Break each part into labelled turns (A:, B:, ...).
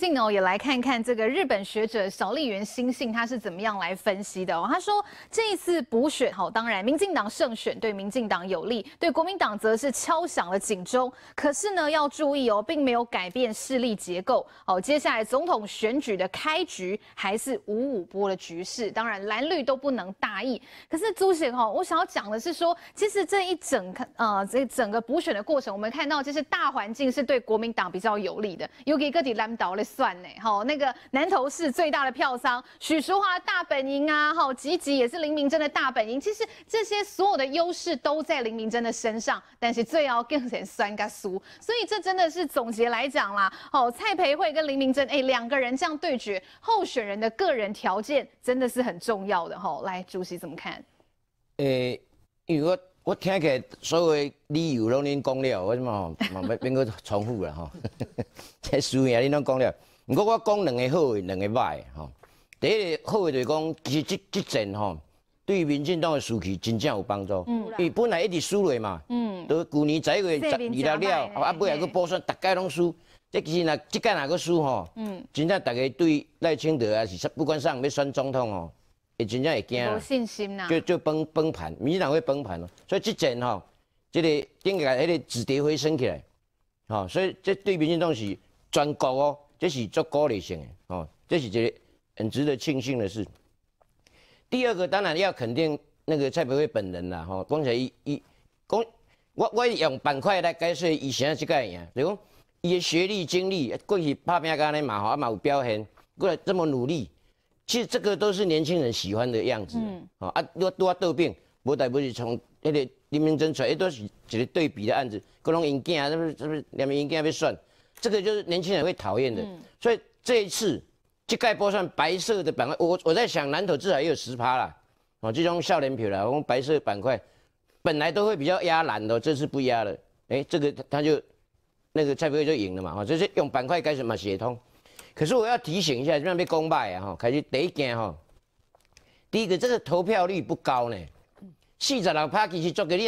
A: 近哦，也来看看这个日本学者小笠原新信他是怎么样来分析的哦。他说这一次补选，好，当然民进党胜选对民进党有利，对国民党则是敲响了警钟。可是呢，要注意哦，并没有改变势力结构哦。接下来总统选举的开局还是五五波的局势，当然蓝绿都不能大意。可是朱贤哦，我想要讲的是说，其实这一整呃这整个补选的过程，我们看到就是大环境是对国民党比较有利的。算呢，好，那个南投市最大的票仓许淑华大本营啊，哈，吉吉也是林明真的大本营。其实这些所有的优势都在林明真的身上，但是最要更显酸噶苏。所以这真的是总结来讲啦，好，蔡培慧跟林明真，哎，两个人这样对决，候选人的个人条件真的是很重要的哈。来，主席怎么看？
B: 呃，有个。我听起所有理由拢恁讲了，我嘛嘛要变搁重复了吼。这输赢恁拢讲了，不过我讲两个好，两个坏，吼。第一个好就是讲，其实这这阵吼，对民进党的士气真正有帮助。嗯。伊本来一直输落嘛。嗯。都去年十一月十二号了，啊，尾下个补选大概拢输。这其实那这届那个输吼，嗯，真正大家对赖清德啊是不管上要选总统哦。会真正会惊，信心就就崩崩盘，民资党会崩盘咯。所以这阵吼，这个顶个迄个止跌回升起来，吼，所以这对民进党是专角哦，这是做高利性的，哦，这是一个很值得庆幸的事。第二个当然要肯定那个蔡文慧本人啦，吼，刚才伊伊讲，我我用板块来解释以前是个样，就比伊的学历、经历，过去拍拼干那嘛虎啊，有表现，过来这么努力。其实这个都是年轻人喜欢的样子，好啊，多多豆病，无代不是从那个黎明争出来都是一个对比的案子，各啊，是不是是不是两边赢家被算，这个就是年轻人会讨厌的。所以这一次，去概波算白色的板块，我我在想，南筹至少也有十趴啦，哦，这种笑脸皮啦，我们白色板块本来都会比较压蓝的，这次不压了，哎，这个他它就那个蔡夫就赢了嘛，哦，就是用板块该怎么协通。可是我要提醒一下，怎样要公拜啊？哈，开始第一件哈，第一个这个投票率不高呢，四十六趴其实做个你，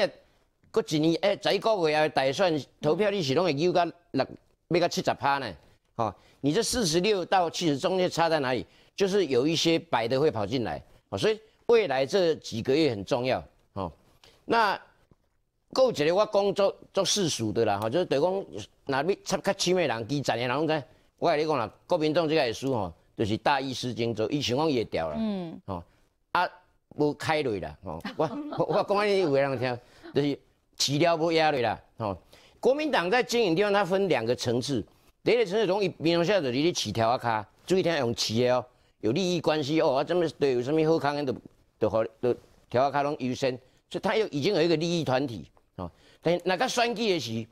B: 过几年哎，这一个月要打算投票率是拢会纠到六，要到七十趴呢。哦，你这四十六到七十中间差在哪里？就是有一些白的会跑进来，所以未来这几个月很重要。哦，那够一咧，我讲作做世俗的啦，吼，就是等于讲，哪边差较起咪人基层的，然后咧。我跟你讲啦，国民党这个书吼，就是大意失荆州，伊想讲伊会掉了，吼啊，无开锐啦，吼，我我讲给你，袂人听，就是起了无压锐啦，吼，国民党在经营地方，它分两个层次，第一层次从民民众下子，你起条啊卡，意听用起的哦，有利益关系哦，啊，这么对，有什么好康的都好都条啊卡拢优先，所以它有已经有一个利益团体，吼，但那个选举的是，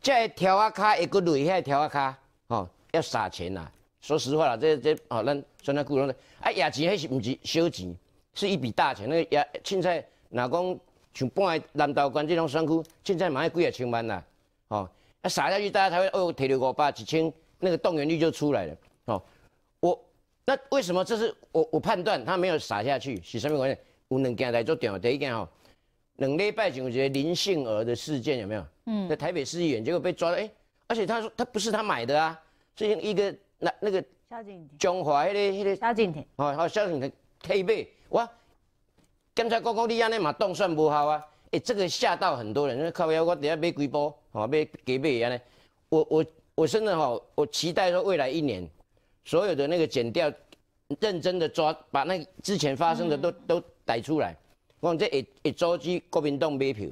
B: 这条啊卡会个锐海条啊卡，吼。要撒钱呐！说实话啦，这这哦，咱算区窟人的啊，压钱还是不是小钱，是一笔大钱。那个压青菜，若讲像半个南道关这种山区，现在马上贵啊千万啦！哦，啊撒下去，大家才会哦，摕到五百、一千，那个动员率就出来了。哦，我那为什么这是我我判断他没有撒下去是什么原因？有两件来做点。第一件哦，拜前有一个林杏儿的事件有没有？嗯，在台北市演，结果被抓了。哎，而且他说他不是他买的啊。最近一个那那个，萧敬腾，中华迄个迄个，萧敬腾，哦，好萧敬腾，K 币，我刚才讲讲你安尼马动算不好啊，哎，这个吓到很多人，靠呀，我等下买几包好买几倍安呢，我我我真的哈，我期待说未来一年所有的那个检调认真的抓，把那之前发生的都都逮出来，我这一一周去国民党买票，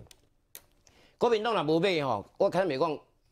B: 国民党若无买哦，我肯定讲。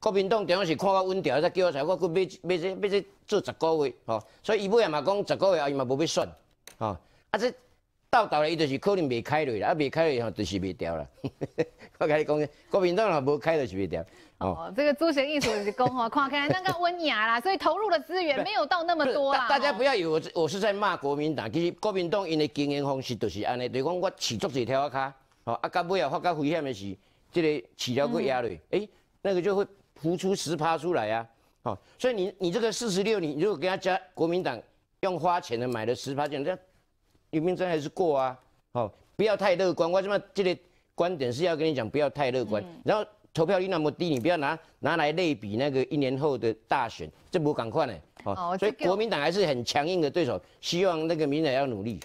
B: 国民党中央是看到稳调才叫我来，我去买买这买这做十个月，吼，所以伊尾也嘛讲十个月后伊嘛无要选，吼，啊这到头来伊就是可能未开锐啦，啊未开锐吼就是未调啦，我甲你讲，国民党也无开著是未调。哦，
A: 这个朱神艺术是讲吼，看看来那个温雅啦，所以投入的资源没有到那么多啦。大家不
B: 要以为我我是在骂国民党，其实国民党因的经营方式就是安尼，就是讲我起足一条下卡，吼，啊到尾也发觉危险的是，这个起了个压力，哎，那个就会。浮出十趴出来呀，好，所以你你这个四十六，你如果给他加国民党用花钱的买了十趴票，那李明哲还是过啊，好，不要太乐观。我这么这个观点是要跟你讲，不要太乐观。然后投票率那么低，你不要拿拿来类比那个一年后的大选，这不赶快呢？好，所以国民党还是很强硬的对手，希望那个民进党要努力。